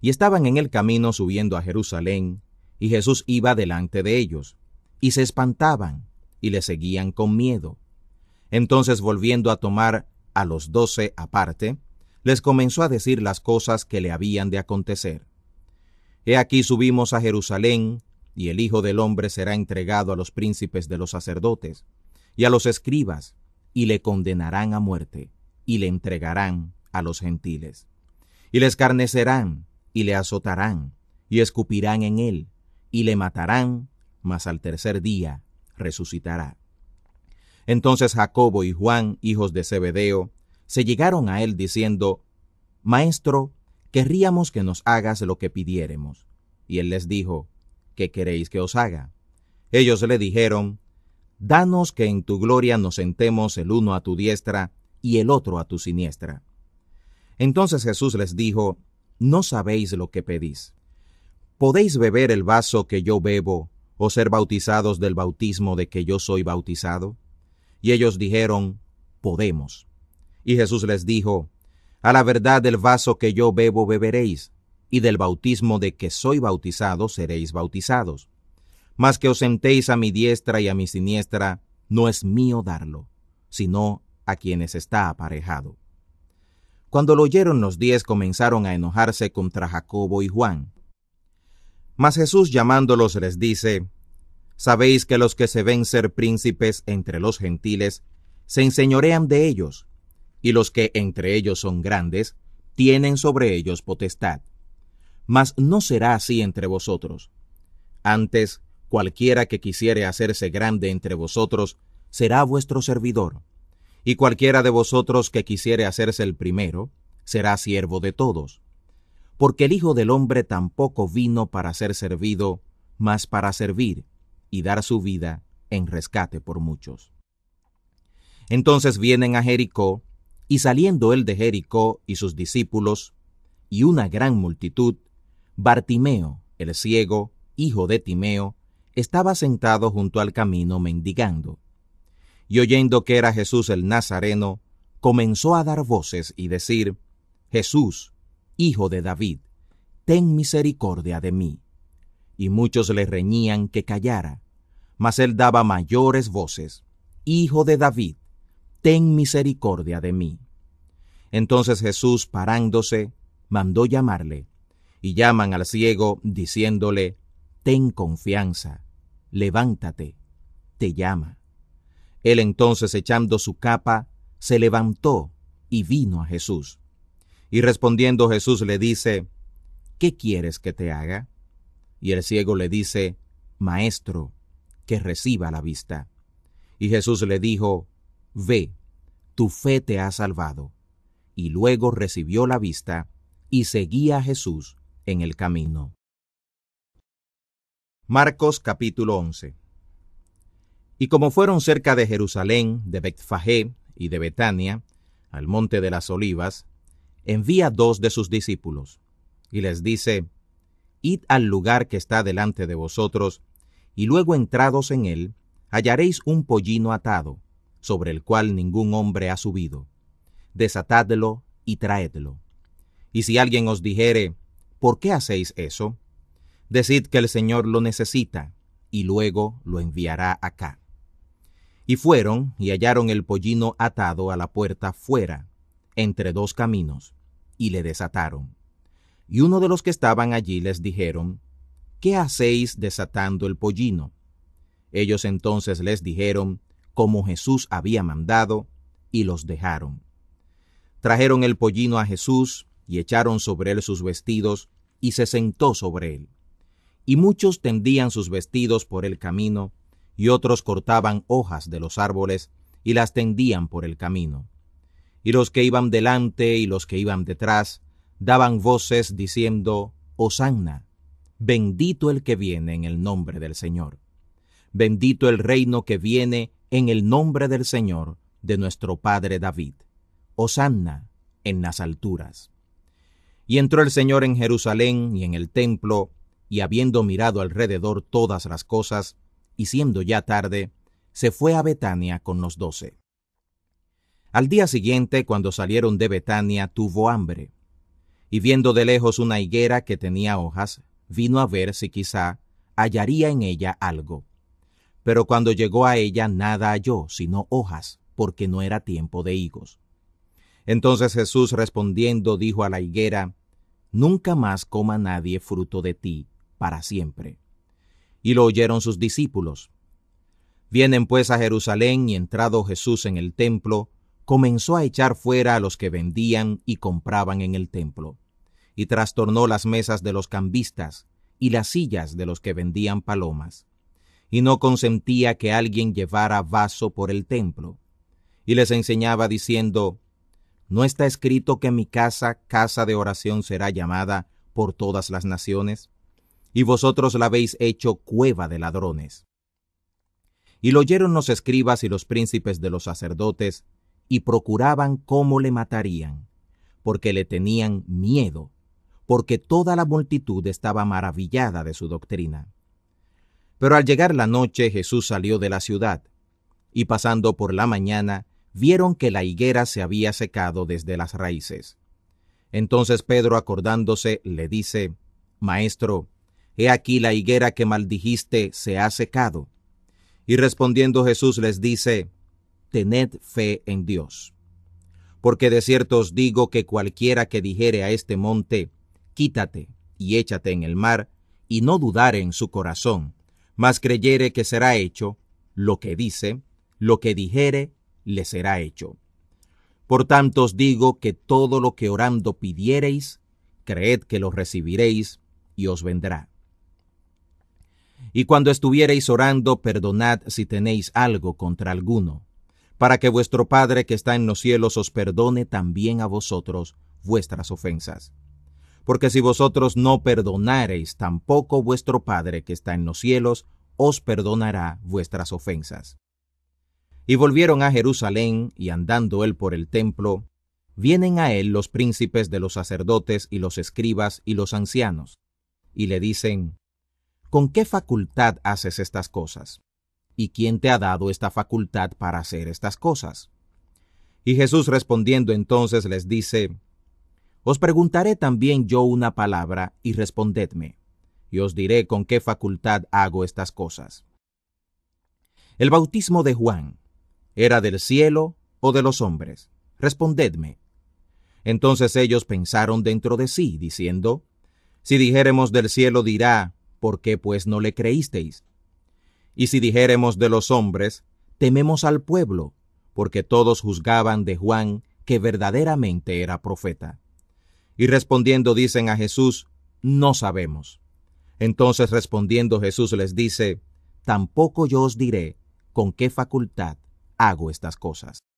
y estaban en el camino subiendo a Jerusalén, y Jesús iba delante de ellos, y se espantaban, y le seguían con miedo. Entonces volviendo a tomar a los doce aparte, les comenzó a decir las cosas que le habían de acontecer. He aquí subimos a Jerusalén, y el Hijo del Hombre será entregado a los príncipes de los sacerdotes, y a los escribas, y le condenarán a muerte, y le entregarán a los gentiles. Y le escarnecerán, y le azotarán, y escupirán en él, y le matarán, mas al tercer día resucitará. Entonces Jacobo y Juan, hijos de Zebedeo, se llegaron a él diciendo, Maestro, querríamos que nos hagas lo que pidiéremos. Y él les dijo, ¿qué queréis que os haga? Ellos le dijeron, Danos que en tu gloria nos sentemos el uno a tu diestra y el otro a tu siniestra. Entonces Jesús les dijo, no sabéis lo que pedís. ¿Podéis beber el vaso que yo bebo o ser bautizados del bautismo de que yo soy bautizado? Y ellos dijeron, Podemos. Y Jesús les dijo, A la verdad del vaso que yo bebo beberéis, y del bautismo de que soy bautizado seréis bautizados. Mas que os sentéis a mi diestra y a mi siniestra, no es mío darlo, sino a quienes está aparejado. Cuando lo oyeron los diez comenzaron a enojarse contra Jacobo y Juan. Mas Jesús llamándolos les dice, Sabéis que los que se ven ser príncipes entre los gentiles se enseñorean de ellos, y los que entre ellos son grandes tienen sobre ellos potestad. Mas no será así entre vosotros. Antes, cualquiera que quisiere hacerse grande entre vosotros será vuestro servidor y cualquiera de vosotros que quisiere hacerse el primero, será siervo de todos. Porque el Hijo del Hombre tampoco vino para ser servido, mas para servir y dar su vida en rescate por muchos. Entonces vienen a Jericó, y saliendo él de Jericó y sus discípulos, y una gran multitud, Bartimeo, el ciego, hijo de Timeo, estaba sentado junto al camino mendigando y oyendo que era Jesús el Nazareno, comenzó a dar voces y decir, Jesús, hijo de David, ten misericordia de mí. Y muchos le reñían que callara, mas él daba mayores voces, Hijo de David, ten misericordia de mí. Entonces Jesús, parándose, mandó llamarle, y llaman al ciego, diciéndole, Ten confianza, levántate, te llama. Él entonces, echando su capa, se levantó y vino a Jesús. Y respondiendo Jesús le dice, ¿qué quieres que te haga? Y el ciego le dice, Maestro, que reciba la vista. Y Jesús le dijo, Ve, tu fe te ha salvado. Y luego recibió la vista y seguía a Jesús en el camino. Marcos capítulo 11 y como fueron cerca de Jerusalén, de Betfagé y de Betania, al monte de las olivas, envía dos de sus discípulos, y les dice, Id al lugar que está delante de vosotros, y luego entrados en él, hallaréis un pollino atado, sobre el cual ningún hombre ha subido. Desatadlo y traedlo. Y si alguien os dijere, ¿por qué hacéis eso? Decid que el Señor lo necesita, y luego lo enviará acá. Y fueron y hallaron el pollino atado a la puerta fuera, entre dos caminos, y le desataron. Y uno de los que estaban allí les dijeron, ¿Qué hacéis desatando el pollino? Ellos entonces les dijeron, como Jesús había mandado, y los dejaron. Trajeron el pollino a Jesús, y echaron sobre él sus vestidos, y se sentó sobre él. Y muchos tendían sus vestidos por el camino, y otros cortaban hojas de los árboles y las tendían por el camino. Y los que iban delante y los que iban detrás daban voces diciendo, Hosanna, bendito el que viene en el nombre del Señor. Bendito el reino que viene en el nombre del Señor, de nuestro Padre David. Hosanna en las alturas. Y entró el Señor en Jerusalén y en el templo, y habiendo mirado alrededor todas las cosas, y siendo ya tarde, se fue a Betania con los doce. Al día siguiente, cuando salieron de Betania, tuvo hambre, y viendo de lejos una higuera que tenía hojas, vino a ver si quizá hallaría en ella algo. Pero cuando llegó a ella nada halló, sino hojas, porque no era tiempo de higos. Entonces Jesús respondiendo dijo a la higuera, Nunca más coma nadie fruto de ti, para siempre y lo oyeron sus discípulos. Vienen pues a Jerusalén y entrado Jesús en el templo, comenzó a echar fuera a los que vendían y compraban en el templo, y trastornó las mesas de los cambistas y las sillas de los que vendían palomas, y no consentía que alguien llevara vaso por el templo, y les enseñaba diciendo, ¿No está escrito que mi casa, casa de oración será llamada por todas las naciones? y vosotros la habéis hecho cueva de ladrones. Y lo oyeron los escribas y los príncipes de los sacerdotes, y procuraban cómo le matarían, porque le tenían miedo, porque toda la multitud estaba maravillada de su doctrina. Pero al llegar la noche Jesús salió de la ciudad, y pasando por la mañana, vieron que la higuera se había secado desde las raíces. Entonces Pedro, acordándose, le dice, Maestro, He aquí la higuera que maldijiste se ha secado. Y respondiendo Jesús les dice, Tened fe en Dios. Porque de cierto os digo que cualquiera que dijere a este monte, Quítate y échate en el mar, y no dudare en su corazón, mas creyere que será hecho, lo que dice, lo que dijere, le será hecho. Por tanto os digo que todo lo que orando pidiereis, creed que lo recibiréis y os vendrá. Y cuando estuviereis orando, perdonad si tenéis algo contra alguno, para que vuestro Padre que está en los cielos os perdone también a vosotros vuestras ofensas. Porque si vosotros no perdonareis, tampoco vuestro Padre que está en los cielos os perdonará vuestras ofensas. Y volvieron a Jerusalén, y andando él por el templo, vienen a él los príncipes de los sacerdotes y los escribas y los ancianos, y le dicen, ¿con qué facultad haces estas cosas? ¿Y quién te ha dado esta facultad para hacer estas cosas? Y Jesús respondiendo entonces les dice, Os preguntaré también yo una palabra y respondedme, y os diré con qué facultad hago estas cosas. El bautismo de Juan, ¿era del cielo o de los hombres? Respondedme. Entonces ellos pensaron dentro de sí, diciendo, Si dijéremos del cielo dirá, ¿por qué pues no le creísteis? Y si dijéremos de los hombres, tememos al pueblo, porque todos juzgaban de Juan que verdaderamente era profeta. Y respondiendo dicen a Jesús, no sabemos. Entonces respondiendo Jesús les dice, tampoco yo os diré con qué facultad hago estas cosas.